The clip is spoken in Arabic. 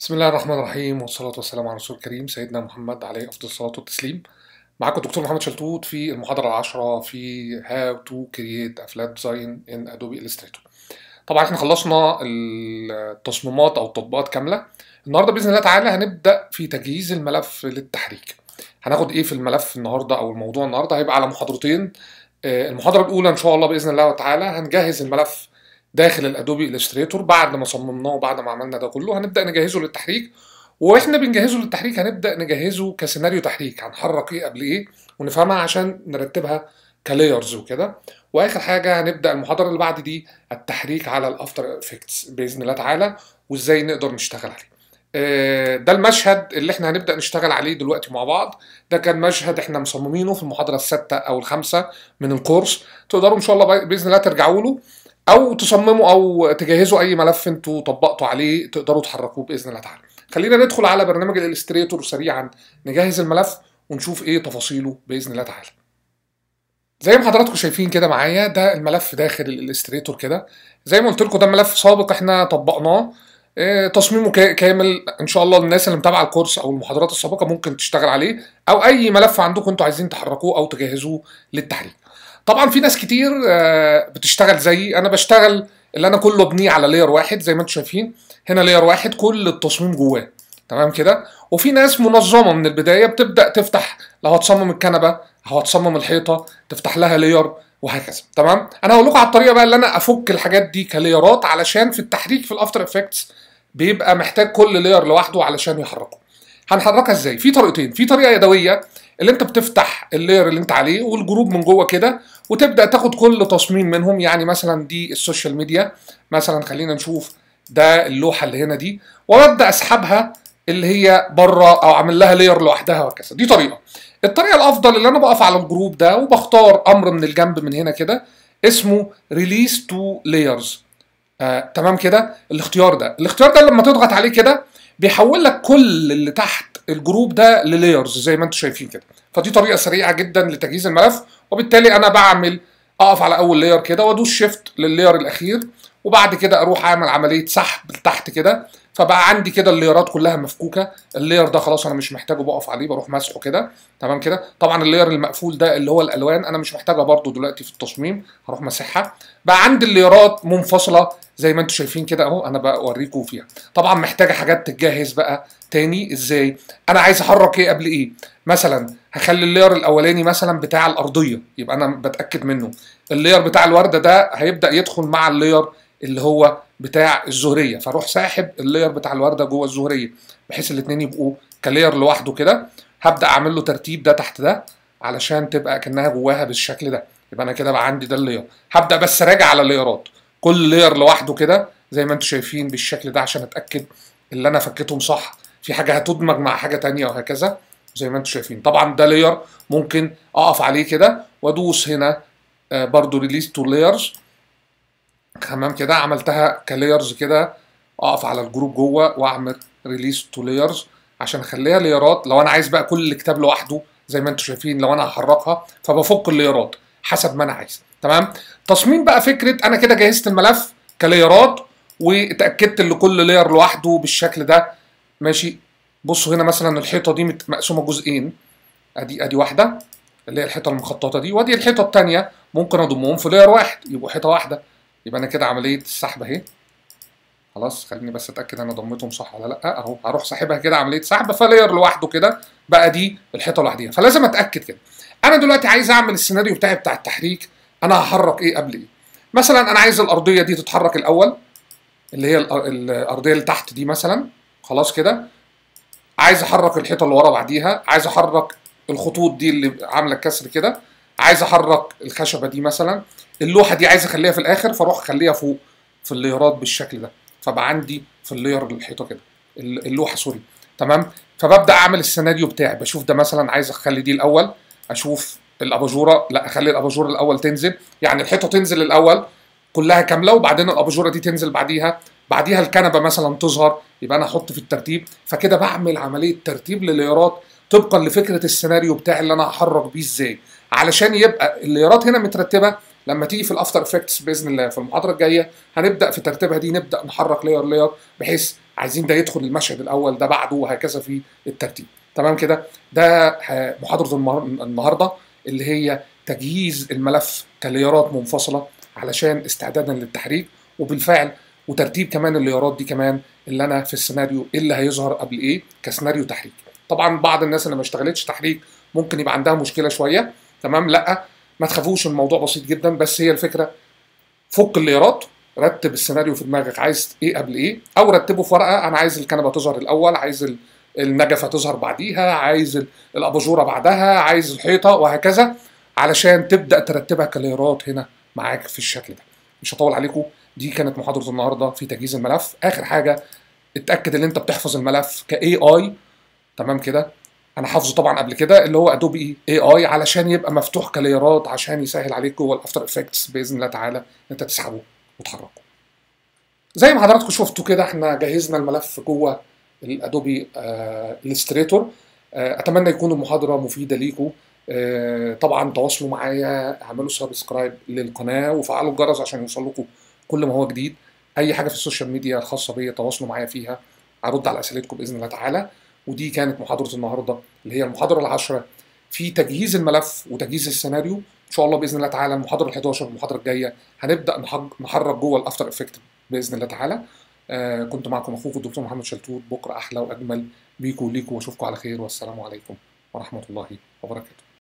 بسم الله الرحمن الرحيم والصلاة والسلام على رسول الكريم سيدنا محمد عليه أفضل الصلاة والتسليم معاكم الدكتور محمد شلتوت في المحاضرة العاشرة في هاو تو كرييت أفلات ديزاين إن أدوبي إلستريتور طبعا احنا خلصنا التصميمات أو التطبيقات كاملة النهاردة بإذن الله تعالى هنبدأ في تجهيز الملف للتحريك هناخد إيه في الملف النهاردة أو الموضوع النهاردة هيبقى على محاضرتين آه، المحاضرة الأولى إن شاء الله بإذن الله تعالى هنجهز الملف داخل الادوبي الستريتور بعد ما صممناه وبعد ما عملنا ده كله هنبدا نجهزه للتحريك واحنا بنجهزه للتحريك هنبدا نجهزه كسيناريو تحريك هنحرك ايه قبل ايه ونفهمها عشان نرتبها كلايرز وكده واخر حاجه هنبدا المحاضره اللي بعد دي التحريك على الافتر افكتس باذن الله تعالى وازاي نقدر نشتغل عليه آه، ده المشهد اللي احنا هنبدا نشتغل عليه دلوقتي مع بعض ده كان مشهد احنا مصممينه في المحاضره السادسه او الخامسه من الكورس تقدروا ان شاء الله باذن الله ترجعوا له او تصمموا او تجهزوا اي ملف انتوا طبقتوا عليه تقدروا تحركوه باذن الله تعالى خلينا ندخل على برنامج الالستريتور سريعا نجهز الملف ونشوف ايه تفاصيله باذن الله تعالى زي ما حضراتكم شايفين كده معايا ده الملف داخل الالستريتور كده زي ما قلت لكم ده ملف سابق احنا طبقناه آه، تصميمه كامل ان شاء الله الناس اللي متابعه الكورس او المحاضرات السابقه ممكن تشتغل عليه او اي ملف عندكم انتوا عايزين تحركوه او تجهزوه للتحريك طبعا في ناس كتير آه، بتشتغل زيي انا بشتغل اللي انا كله بنيه على لير واحد زي ما انتم شايفين هنا لير واحد كل التصميم جواه تمام كده وفي ناس منظمه من البدايه بتبدا تفتح لو هتصمم الكنبه لو هتصمم الحيطه تفتح لها لير وهكذا تمام انا هقول لكم على الطريقه بقى اللي انا افك الحاجات دي كليرات علشان في التحريك في الافتر افكتس بيبقى محتاج كل لير لوحده علشان يحركه هنحركها ازاي في طريقتين في طريقه يدويه اللي انت بتفتح اللاير اللي انت عليه والجروب من جوه كده وتبدا تاخد كل تصميم منهم يعني مثلا دي السوشيال ميديا مثلا خلينا نشوف ده اللوحه اللي هنا دي وابدا اسحبها اللي هي بره او اعمل لها لاير لوحدها وهكذا دي طريقه الطريقه الافضل اللي انا بقف على الجروب ده وبختار امر من الجنب من هنا كده اسمه ريليس تو لايرز تمام كده الاختيار ده الاختيار ده لما تضغط عليه كده بيحول لك كل اللي تحت الجروب ده للايرز زي ما انتم شايفين كده فدي طريقه سريعه جدا لتجهيز الملف وبالتالي انا بعمل اقف على اول لاير كده وادوس شيفت لللاير الاخير وبعد كده اروح اعمل عمليه سحب لتحت كده فبقى عندي كده الليرات كلها مفكوكه اللير ده خلاص انا مش محتاجه بقف عليه بروح ماسحه كده تمام كده طبعا اللير المقفول ده اللي هو الالوان انا مش محتاجها برده دلوقتي في التصميم هروح ماسحها بقى عندي الليرات منفصله زي ما انتم شايفين كده اهو انا بوريكم فيها طبعا محتاجه حاجات تتجهز بقى تاني ازاي انا عايز احرك ايه قبل ايه مثلا هخلي اللير الاولاني مثلا بتاع الارضيه يبقى انا بتاكد منه اللير بتاع الورده ده هيبدا يدخل مع اللير اللي هو بتاع الزهريه فاروح ساحب اللير بتاع الورده جوه الزهريه بحيث الاثنين يبقوا كلير لوحده كده هبدا اعمل له ترتيب ده تحت ده علشان تبقى كانها جواها بالشكل ده يبقى انا كده بقى عندي ده اللير هبدا بس راجع على الليرات كل لير لوحده كده زي ما انتم شايفين بالشكل ده عشان اتاكد اللي انا فكيتهم صح في حاجه هتدمج مع حاجه ثانيه وهكذا زي ما انتم شايفين طبعا ده لير ممكن اقف عليه كده وادوس هنا آه، برضو ريليز تو لايرز حمام كده عملتها كلايرز كده اقف على الجروب جوه واعمل ريليس تو لايرز عشان اخليها ليرات لو انا عايز بقى كل الكتاب لوحده زي ما انتم شايفين لو انا هحركها فبفك الليرات حسب ما انا عايز تمام تصميم بقى فكره انا كده جهزت الملف كليرات واتاكدت ان كل لير لوحده بالشكل ده ماشي بصوا هنا مثلا الحيطه دي مقسومه جزئين ادي ادي واحده اللي هي الحيطه المخططه دي وادي الحيطه الثانيه ممكن اضمهم في لير واحد يبقوا حيطه واحده يبقى انا كده عمليه السحب اهي خلاص خليني بس اتاكد انا ضميتهم صح ولا لا اهو هروح ساحبها كده عمليه سحب فلاير لوحده كده بقى دي الحيطه لوحديها فلازم اتاكد كده انا دلوقتي عايز اعمل السيناريو بتاعي بتاع التحريك انا هحرك ايه قبل ايه مثلا انا عايز الارضيه دي تتحرك الاول اللي هي الارضيه اللي تحت دي مثلا خلاص كده عايز احرك الحيطه اللي ورا بعديها عايز احرك الخطوط دي اللي عامله كسر كده عايز احرك الخشبه دي مثلا اللوحه دي عايز اخليها في الاخر فاروح اخليها فوق في الليرات بالشكل ده فبقى عندي في اللير الحيطه كده اللوحه سوري تمام فببدا اعمل السيناريو بتاعي بشوف ده مثلا عايز اخلي دي الاول اشوف الاباجوره لا اخلي الاباجوره الاول تنزل يعني الحيطه تنزل الاول كلها كامله وبعدين الاباجوره دي تنزل بعديها بعديها الكنبه مثلا تظهر يبقى انا احط في الترتيب فكده بعمل عمليه ترتيب لليرات طبقا لفكره السيناريو بتاعي اللي انا هحرك بيه ازاي علشان يبقى الليرات هنا مترتبه لما تيجي في الافتر افكتس باذن الله في المحاضره الجايه هنبدا في ترتيبها دي نبدا نحرك لير لير بحيث عايزين ده يدخل المشهد الاول ده بعده وهكذا في الترتيب تمام كده ده محاضره النهارده اللي هي تجهيز الملف كليرات منفصله علشان استعدادا للتحريك وبالفعل وترتيب كمان الليارات دي كمان اللي انا في السيناريو إيه اللي هيظهر قبل ايه كسيناريو تحريك طبعا بعض الناس اللي ما اشتغلتش تحريك ممكن يبقى عندها مشكله شويه تمام لا ما تخافوش الموضوع بسيط جدا بس هي الفكره فك الليرات رتب السيناريو في دماغك عايز ايه قبل ايه او رتبه في ورقه انا عايز الكنبه تظهر الاول عايز النجفه تظهر بعديها عايز الاباجوره بعدها عايز الحيطه وهكذا علشان تبدا ترتبها كليرات هنا معاك في الشكل ده مش هطول عليكم دي كانت محاضره النهارده في تجهيز الملف اخر حاجه اتاكد ان انت بتحفظ الملف كاي اي تمام كده انا حافظه طبعا قبل كده اللي هو ادوبي اي اي علشان يبقى مفتوح كليرات عشان يسهل عليك جوه الافتر افكتس باذن الله تعالى انت تسحبه وتحركه زي ما حضراتكم شفتوا كده احنا جهزنا الملف جوه الادوبي الستريتور آه، آه، اتمنى يكون المحاضره مفيده ليكم آه، طبعا تواصلوا معايا اعملوا سبسكرايب للقناه وفعلوا الجرس عشان يوصلكم كل ما هو جديد اي حاجه في السوشيال ميديا الخاصه بيا تواصلوا معايا فيها ارد على اسئلتكم باذن الله تعالى ودي كانت محاضره النهارده اللي هي المحاضره العاشره في تجهيز الملف وتجهيز السيناريو ان شاء الله باذن الله تعالى المحاضره ال 11 المحاضره الجايه هنبدا نحرك جوه الافتر افكت باذن الله تعالى آه كنت معكم اخوكم الدكتور محمد شلتوت بكره احلى واجمل بيكم وليكم واشوفكم على خير والسلام عليكم ورحمه الله وبركاته